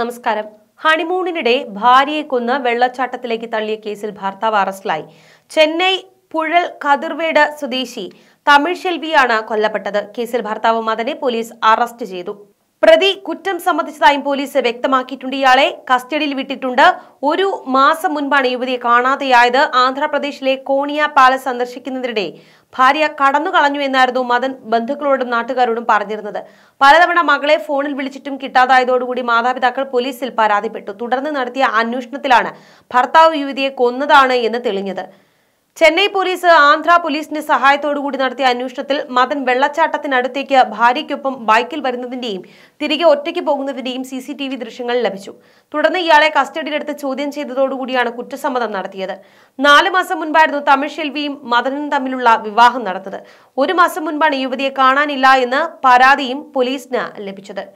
നമസ്കാരം ഹണിമൂണിനിടെ ഭാര്യയെ കൊന്ന് വെള്ളച്ചാട്ടത്തിലേക്ക് തള്ളിയ കേസിൽ ഭർത്താവ് അറസ്റ്റിലായി ചെന്നൈ പുഴൽ കതിർവേട് സ്വദേശി തമിഴ് ശെൽവിയാണ് കൊല്ലപ്പെട്ടത് കേസിൽ ഭർത്താവ് മദനെ പോലീസ് അറസ്റ്റ് ചെയ്തു പ്രതി കുറ്റം സമ്മതിച്ചതായും പോലീസ് വ്യക്തമാക്കിയിട്ടുണ്ട് ഇയാളെ കസ്റ്റഡിയിൽ വിട്ടിട്ടുണ്ട് ഒരു മാസം മുൻപാണ് യുവതിയെ കാണാതെയായത് ആന്ധ്രാപ്രദേശിലെ കോണിയ പാലസ് സന്ദർശിക്കുന്നതിനിടെ ഭാര്യ കടന്നു കളഞ്ഞു എന്നായിരുന്നു മദൻ ബന്ധുക്കളോടും നാട്ടുകാരോടും പറഞ്ഞിരുന്നത് പലതവണ മകളെ ഫോണിൽ വിളിച്ചിട്ടും കിട്ടാതായതോടുകൂടി മാതാപിതാക്കൾ പോലീസിൽ പരാതിപ്പെട്ടു തുടർന്ന് നടത്തിയ അന്വേഷണത്തിലാണ് ഭർത്താവ് യുവതിയെ കൊന്നതാണ് എന്ന് തെളിഞ്ഞത് ചെന്നൈ പോലീസ് ആന്ധ്ര പോലീസിന്റെ സഹായത്തോടുകൂടി നടത്തിയ അന്വേഷണത്തിൽ മതൻ വെള്ളച്ചാട്ടത്തിനടുത്തേക്ക് ഭാര്യയ്ക്കൊപ്പം ബൈക്കിൽ വരുന്നതിന്റെയും തിരികെ ഒറ്റയ്ക്ക് പോകുന്നതിന്റെയും സി സി ടി വി ദൃശ്യങ്ങൾ ലഭിച്ചു തുടർന്ന് ഇയാളെ കസ്റ്റഡിയിലെടുത്ത് ചോദ്യം ചെയ്തതോടുകൂടിയാണ് കുറ്റസമ്മതം നടത്തിയത് നാലു മാസം മുൻപായിരുന്നു തമിഴ് ഷെൽവിയും മദനും തമ്മിലുള്ള വിവാഹം നടത്തത് ഒരു മാസം മുൻപാണ് യുവതിയെ കാണാനില്ല എന്ന് പരാതിയും പോലീസിന് ലഭിച്ചത്